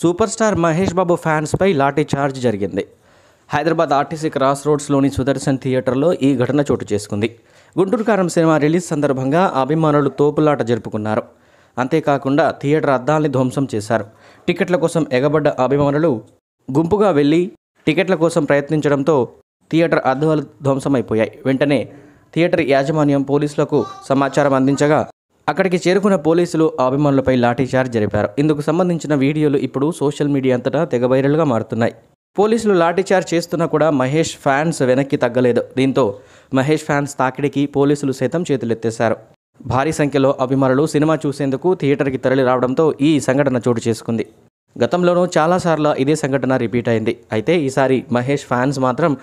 super star Mahesh Babu ఫ్యాన్స్పై lathi charge జరిగింది Hyderabad RTC cross రోడ్స్లోని సుదర్శన్ థియేటర్లో ఈ ఘటన చోటు చేసుకుంది గుంటూరు కారం సినిమా రిలీజ్ సందర్భంగా అభిమానులు తోపులాట జరుపుకున్నారు అంతేకాకుండా థియేటర్ అద్దాల్ని ధ్వంసం చేశారు టికెట్ల కోసం ఎగబడ్డ అభిమానులు గుంపుగా వెళ్ళి టికెట్ల కోసం ప్రయత్నించడంతో థియేటర్ అద్దాలు ధ్వంసమైపోయాయి వెంటనే థియేటర్ యాజమాన్యం పోలీసులకు సమాచారం అందించగా అక్కడికి చేరుకున్న పోలీసులు అభిమానులపై లాఠీచార్జ్ జరిపారు ఇందుకు సంబంధించిన వీడియోలు ఇప్పుడు సోషల్ మీడియా అంతటా తెగ వైరల్గా మారుతున్నాయి పోలీసులు లాఠీచార్జ్ చేస్తున్నా కూడా మహేష్ ఫ్యాన్స్ వెనక్కి తగ్గలేదు దీంతో మహేష్ ఫ్యాన్స్ తాకిడికి పోలీసులు సైతం చేతులెత్తేశారు భారీ సంఖ్యలో అభిమానులు సినిమా చూసేందుకు థియేటర్కి తరలి రావడంతో ఈ సంఘటన చోటు చేసుకుంది గతంలోనూ చాలాసార్లు ఇదే సంఘటన రిపీట్ అయింది అయితే ఈసారి మహేష్ ఫ్యాన్స్ మాత్రం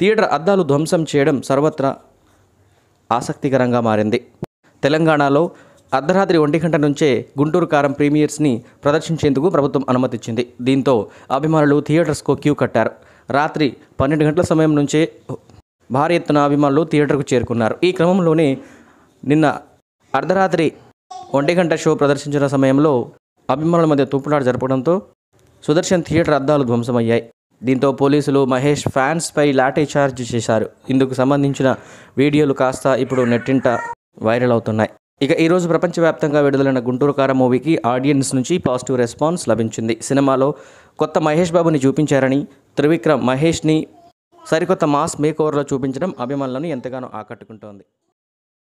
థియేటర్ అద్దాలు ధ్వంసం చేయడం సర్వత్రా ఆసక్తికరంగా మారింది తెలంగాణలో అర్ధరాత్రి ఒంటి గంట నుంచే గుంటూరు కారం ప్రీమియర్స్ని ప్రదర్శించేందుకు ప్రభుత్వం అనుమతిచ్చింది దీంతో అభిమానులు థియేటర్స్కు క్యూ కట్టారు రాత్రి పన్నెండు గంటల సమయం నుంచే భారీ ఎత్తున అభిమానులు థియేటర్కు చేరుకున్నారు ఈ క్రమంలోనే నిన్న అర్ధరాత్రి ఒంటి గంట షో ప్రదర్శించిన సమయంలో అభిమానుల మధ్య తూపులాట జరపడంతో సుదర్శన్ థియేటర్ అద్దాలు ధ్వంసమయ్యాయి దీంతో పోలీసులు మహేష్ ఫ్యాన్స్పై లాఠీ ఛార్జ్ చేశారు ఇందుకు సంబంధించిన వీడియోలు కాస్త ఇప్పుడు నెట్టింట వైరల్ అవుతున్నాయి ఇక ఈరోజు ప్రపంచవ్యాప్తంగా విడుదలైన గుంటూరు కార మూవీకి ఆడియన్స్ నుంచి పాజిటివ్ రెస్పాన్స్ లభించింది సినిమాలో కొత్త మహేష్ బాబుని చూపించారని త్రివిక్రమ్ మహేష్ని సరికొత్త మాస్ మేకోవర్లో చూపించడం అభిమానులను ఎంతగానో ఆకట్టుకుంటోంది